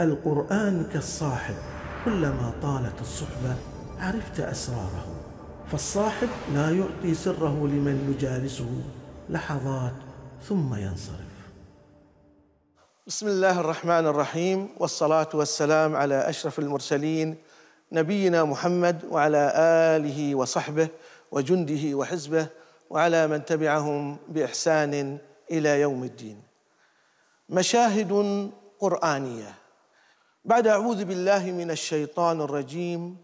القرآن كالصاحب كلما طالت الصحبة عرفت أسراره فالصاحب لا يعطي سره لمن يجالسه لحظات ثم ينصرف بسم الله الرحمن الرحيم والصلاة والسلام على أشرف المرسلين نبينا محمد وعلى آله وصحبه وجنده وحزبه وعلى من تبعهم بإحسان إلى يوم الدين مشاهد قرآنية بعد أعوذ بالله من الشيطان الرجيم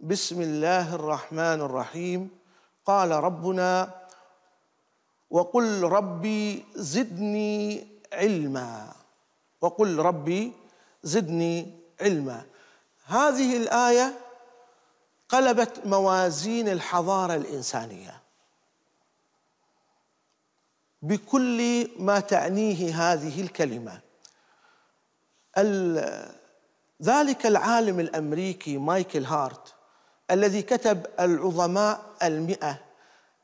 بسم الله الرحمن الرحيم قال ربنا وقل ربي زدني علما وقل ربي زدني علما هذه الآية قلبت موازين الحضارة الإنسانية بكل ما تعنيه هذه الكلمة ذلك العالم الأمريكي مايكل هارت الذي كتب العظماء المئة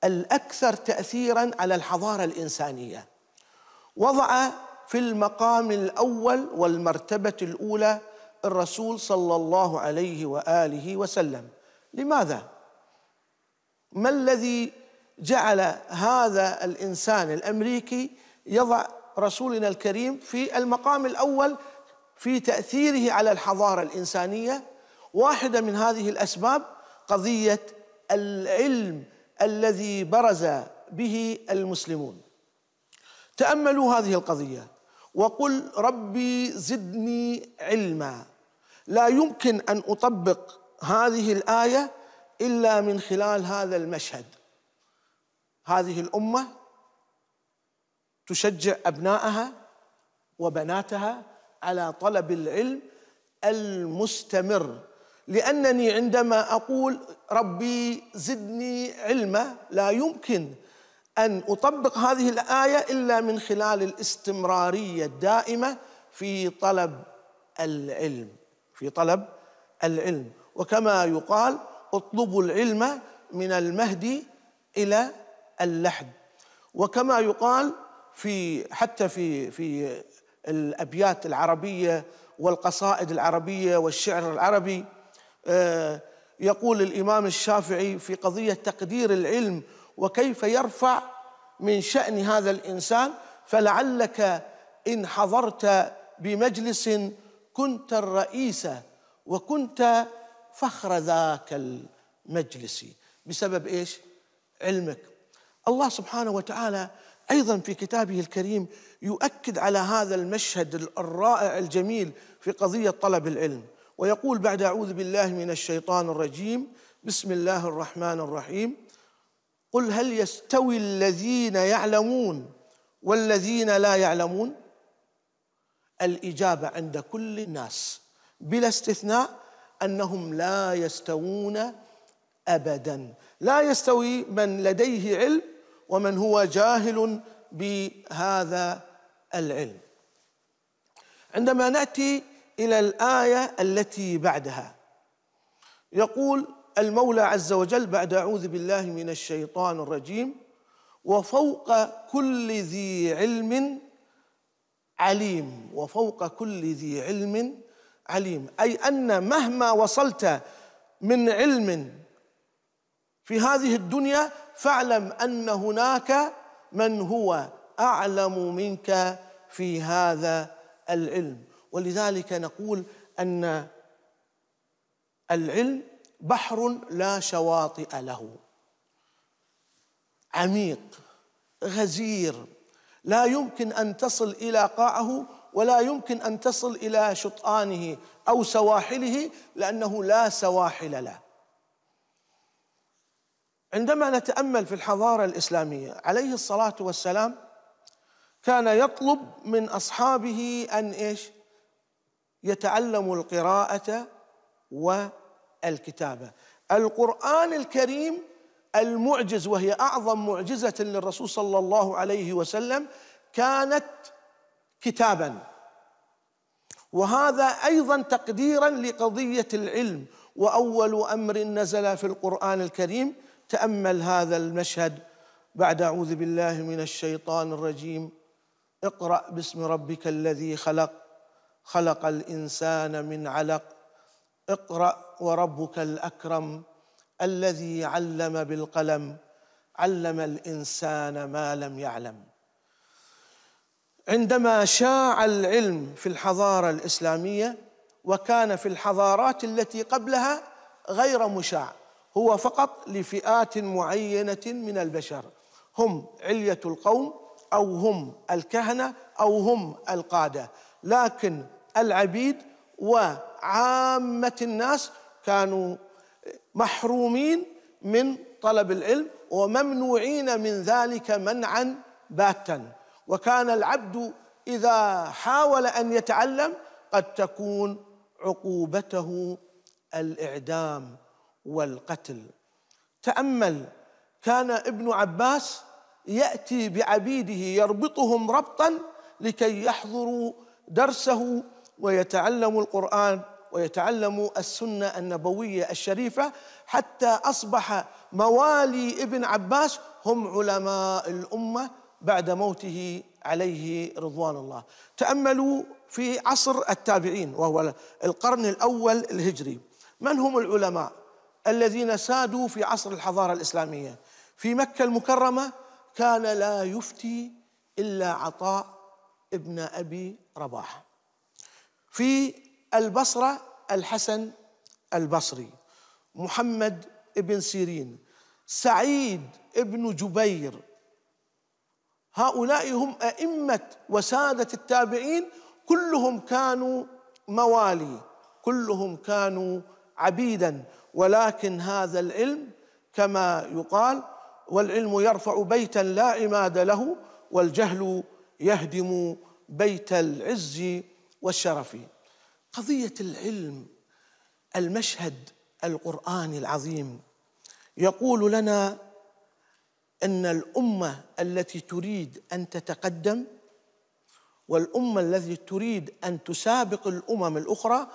الأكثر تأثيرا على الحضارة الإنسانية وضع في المقام الأول والمرتبة الأولى الرسول صلى الله عليه وآله وسلم لماذا؟ ما الذي جعل هذا الإنسان الأمريكي يضع رسولنا الكريم في المقام الأول في تأثيره على الحضارة الإنسانية واحدة من هذه الأسباب قضية العلم الذي برز به المسلمون تأملوا هذه القضية وقل ربي زدني علما لا يمكن أن أطبق هذه الآية إلا من خلال هذا المشهد هذه الأمة تشجع أبنائها وبناتها على طلب العلم المستمر لانني عندما اقول ربي زدني علما لا يمكن ان اطبق هذه الايه الا من خلال الاستمراريه الدائمه في طلب العلم في طلب العلم وكما يقال اطلبوا العلم من المهدي الى اللحد وكما يقال في حتى في في الابيات العربيه والقصائد العربيه والشعر العربي آه، يقول الامام الشافعي في قضيه تقدير العلم وكيف يرفع من شان هذا الانسان فلعلك ان حضرت بمجلس كنت الرئيس وكنت فخر ذاك المجلس بسبب ايش؟ علمك الله سبحانه وتعالى ايضا في كتابه الكريم يؤكد على هذا المشهد الرائع الجميل في قضيه طلب العلم ويقول بعد اعوذ بالله من الشيطان الرجيم بسم الله الرحمن الرحيم قل هل يستوي الذين يعلمون والذين لا يعلمون الاجابه عند كل الناس بلا استثناء انهم لا يستوون ابدا لا يستوي من لديه علم ومن هو جاهل بهذا العلم عندما ناتي الى الايه التي بعدها يقول المولى عز وجل بعد اعوذ بالله من الشيطان الرجيم وفوق كل ذي علم عليم وفوق كل ذي علم عليم اي ان مهما وصلت من علم في هذه الدنيا فاعلم ان هناك من هو اعلم منك في هذا العلم ولذلك نقول ان العلم بحر لا شواطئ له عميق غزير لا يمكن ان تصل الى قاعه ولا يمكن ان تصل الى شطانه او سواحله لانه لا سواحل له عندما نتامل في الحضاره الاسلاميه عليه الصلاه والسلام كان يطلب من اصحابه ان ايش؟ يتعلموا القراءه والكتابه القران الكريم المعجز وهي اعظم معجزه للرسول صلى الله عليه وسلم كانت كتابا وهذا ايضا تقديرا لقضيه العلم واول امر نزل في القران الكريم تامل هذا المشهد بعد اعوذ بالله من الشيطان الرجيم اقرا باسم ربك الذي خلق خلق الانسان من علق اقرا وربك الاكرم الذي علم بالقلم علم الانسان ما لم يعلم عندما شاع العلم في الحضاره الاسلاميه وكان في الحضارات التي قبلها غير مشاع هو فقط لفئات معينة من البشر هم علية القوم أو هم الكهنة أو هم القادة لكن العبيد وعامة الناس كانوا محرومين من طلب العلم وممنوعين من ذلك منعا باتا وكان العبد إذا حاول أن يتعلم قد تكون عقوبته الإعدام والقتل تامل كان ابن عباس ياتي بعبيده يربطهم ربطا لكي يحضروا درسه ويتعلموا القران ويتعلموا السنه النبويه الشريفه حتى اصبح موالي ابن عباس هم علماء الامه بعد موته عليه رضوان الله تاملوا في عصر التابعين وهو القرن الاول الهجري من هم العلماء الذين سادوا في عصر الحضارة الإسلامية في مكة المكرمة كان لا يفتي إلا عطاء ابن أبي رباح في البصرة الحسن البصري محمد بن سيرين سعيد بن جبير هؤلاء هم أئمة وسادة التابعين كلهم كانوا موالي كلهم كانوا عبيدا ولكن هذا العلم كما يقال والعلم يرفع بيتا لا إماد له والجهل يهدم بيت العز والشرف قضية العلم المشهد القرآني العظيم يقول لنا أن الأمة التي تريد أن تتقدم والأمة التي تريد أن تسابق الأمم الأخرى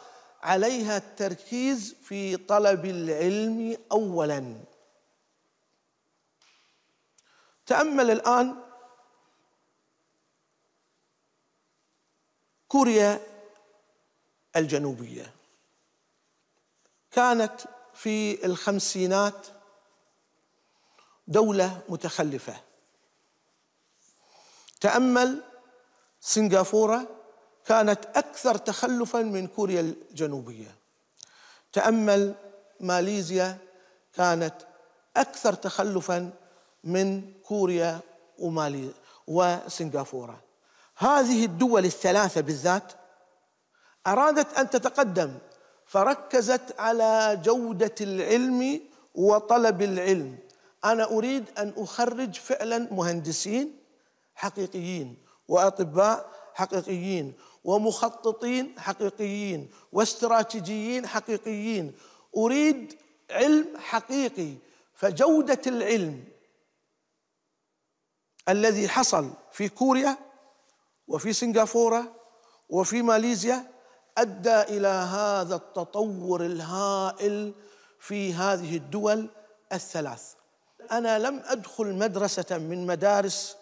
عليها التركيز في طلب العلم اولا تامل الان كوريا الجنوبيه كانت في الخمسينات دوله متخلفه تامل سنغافوره كانت أكثر تخلفا من كوريا الجنوبية تأمل ماليزيا كانت أكثر تخلفا من كوريا ومالي وسنغافورة هذه الدول الثلاثة بالذات أرادت أن تتقدم فركزت على جودة العلم وطلب العلم أنا أريد أن أخرج فعلا مهندسين حقيقيين وأطباء حقيقيين ومخططين حقيقيين واستراتيجيين حقيقيين اريد علم حقيقي فجوده العلم الذي حصل في كوريا وفي سنغافوره وفي ماليزيا ادى الى هذا التطور الهائل في هذه الدول الثلاث انا لم ادخل مدرسه من مدارس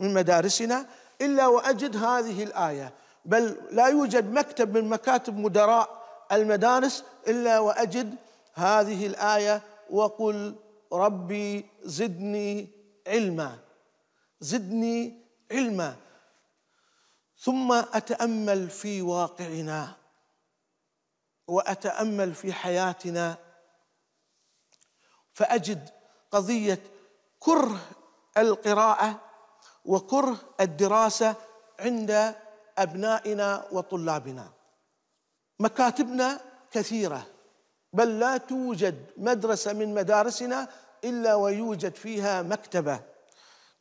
من مدارسنا الا واجد هذه الايه بل لا يوجد مكتب من مكاتب مدراء المدارس إلا وأجد هذه الآية وقل ربي زدني علما زدني علما ثم أتأمل في واقعنا وأتأمل في حياتنا فأجد قضية كره القراءة وكره الدراسة عند ابنائنا وطلابنا مكاتبنا كثيره بل لا توجد مدرسه من مدارسنا الا ويوجد فيها مكتبه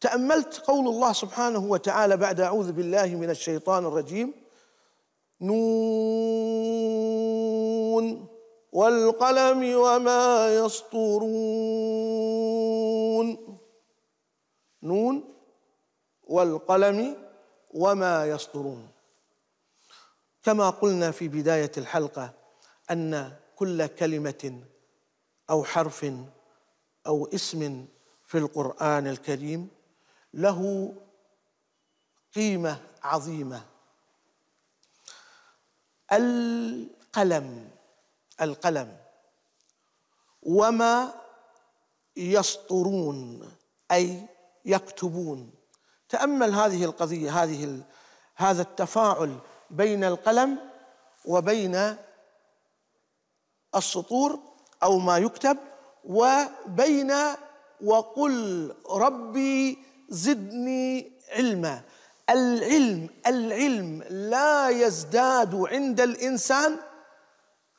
تاملت قول الله سبحانه وتعالى بعد اعوذ بالله من الشيطان الرجيم نون والقلم وما يسطرون نون والقلم وما يصدرون كما قلنا في بدايه الحلقه ان كل كلمه او حرف او اسم في القران الكريم له قيمه عظيمه القلم القلم وما يسطرون اي يكتبون تامل هذه القضيه هذه هذا التفاعل بين القلم وبين السطور او ما يكتب وبين وقل ربي زدني علما العلم العلم لا يزداد عند الانسان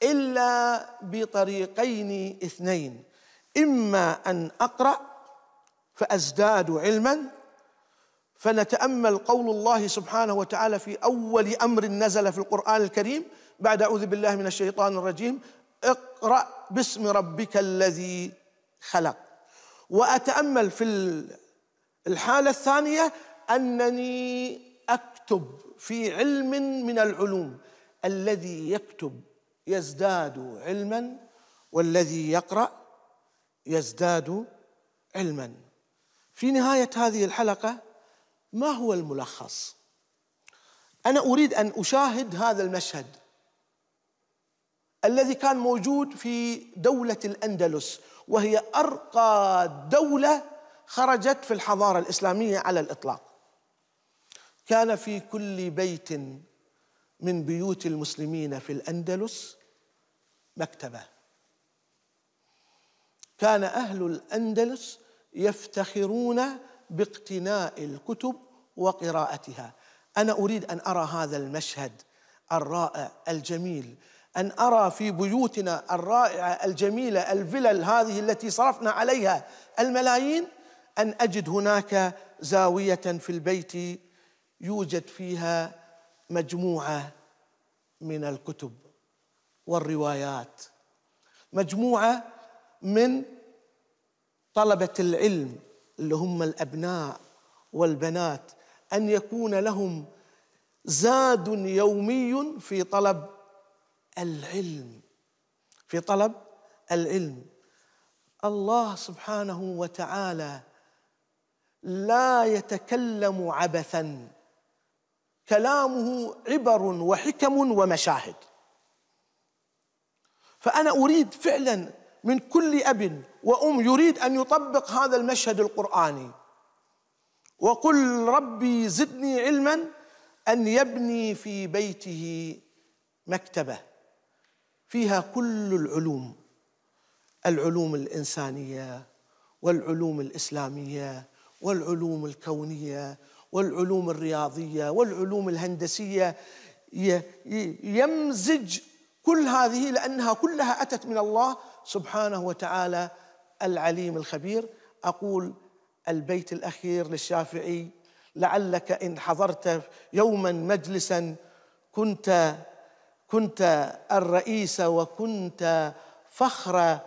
الا بطريقين اثنين اما ان اقرا فازداد علما فنتامل قول الله سبحانه وتعالى في اول امر نزل في القران الكريم بعد اعوذ بالله من الشيطان الرجيم اقرا باسم ربك الذي خلق واتامل في الحاله الثانيه انني اكتب في علم من العلوم الذي يكتب يزداد علما والذي يقرا يزداد علما في نهايه هذه الحلقه ما هو الملخص انا اريد ان اشاهد هذا المشهد الذي كان موجود في دوله الاندلس وهي ارقى دوله خرجت في الحضاره الاسلاميه على الاطلاق كان في كل بيت من بيوت المسلمين في الاندلس مكتبه كان اهل الاندلس يفتخرون باقتناء الكتب وقراءتها انا اريد ان ارى هذا المشهد الرائع الجميل ان ارى في بيوتنا الرائعه الجميله الفلل هذه التي صرفنا عليها الملايين ان اجد هناك زاويه في البيت يوجد فيها مجموعه من الكتب والروايات مجموعه من طلبه العلم اللي هم الابناء والبنات ان يكون لهم زاد يومي في طلب العلم في طلب العلم الله سبحانه وتعالى لا يتكلم عبثا كلامه عبر وحكم ومشاهد فانا اريد فعلا من كل اب وام يريد ان يطبق هذا المشهد القراني وقل ربي زدني علما ان يبني في بيته مكتبه فيها كل العلوم العلوم الانسانيه والعلوم الاسلاميه والعلوم الكونيه والعلوم الرياضيه والعلوم الهندسيه يمزج كل هذه لانها كلها اتت من الله سبحانه وتعالى العليم الخبير اقول البيت الاخير للشافعي لعلك ان حضرت يوما مجلسا كنت كنت الرئيس وكنت فخر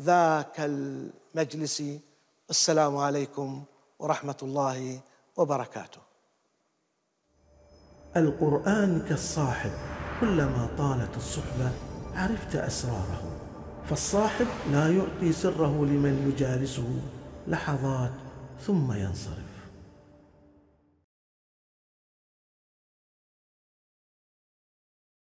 ذاك المجلس السلام عليكم ورحمه الله وبركاته القران كالصاحب كلما طالت الصحبه عرفت اسراره فالصاحب لا يعطي سره لمن يجالسه لحظات ثم ينصرف